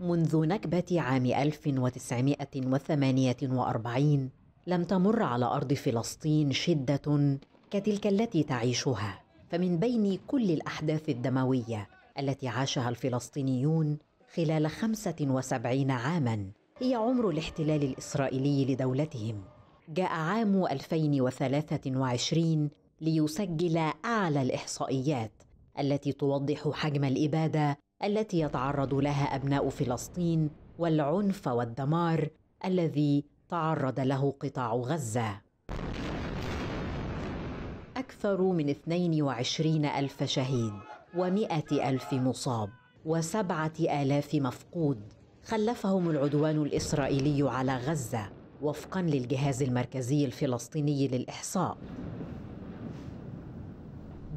منذ نكبة عام 1948 لم تمر على أرض فلسطين شدة كتلك التي تعيشها فمن بين كل الأحداث الدموية التي عاشها الفلسطينيون خلال 75 عاماً هي عمر الاحتلال الإسرائيلي لدولتهم جاء عام 2023 ليسجل أعلى الإحصائيات التي توضح حجم الإبادة التي يتعرض لها ابناء فلسطين والعنف والدمار الذي تعرض له قطاع غزه أكثر من 22 ألف شهيد ومئة ألف مصاب وسبعة آلاف مفقود خلفهم العدوان الإسرائيلي على غزة وفقا للجهاز المركزي الفلسطيني للإحصاء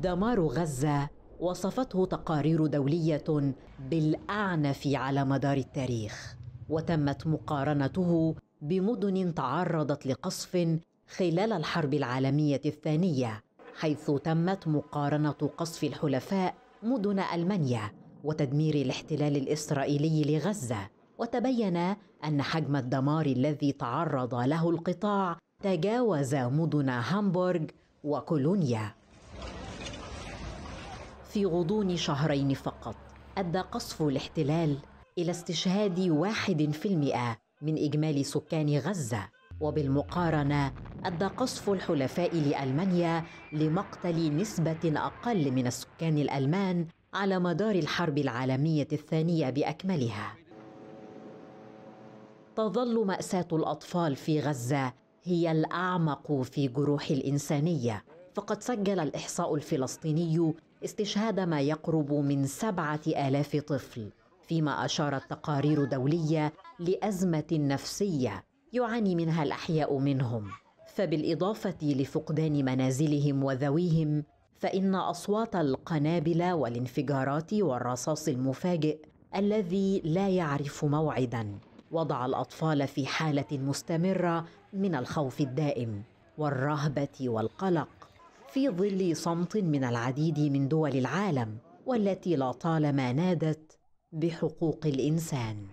دمار غزة وصفته تقارير دوليه بالاعنف على مدار التاريخ وتمت مقارنته بمدن تعرضت لقصف خلال الحرب العالميه الثانيه حيث تمت مقارنه قصف الحلفاء مدن المانيا وتدمير الاحتلال الاسرائيلي لغزه وتبين ان حجم الدمار الذي تعرض له القطاع تجاوز مدن هامبورغ وكولونيا في غضون شهرين فقط أدى قصف الاحتلال إلى استشهاد واحد في المئة من إجمالي سكان غزة وبالمقارنة أدى قصف الحلفاء لألمانيا لمقتل نسبة أقل من السكان الألمان على مدار الحرب العالمية الثانية بأكملها تظل مأساة الأطفال في غزة هي الأعمق في جروح الإنسانية فقد سجل الإحصاء الفلسطيني استشهاد ما يقرب من سبعة آلاف طفل فيما أشارت تقارير دولية لأزمة نفسية يعاني منها الأحياء منهم فبالإضافة لفقدان منازلهم وذويهم فإن أصوات القنابل والانفجارات والرصاص المفاجئ الذي لا يعرف موعدا وضع الأطفال في حالة مستمرة من الخوف الدائم والرهبة والقلق في ظل صمت من العديد من دول العالم والتي لطالما نادت بحقوق الانسان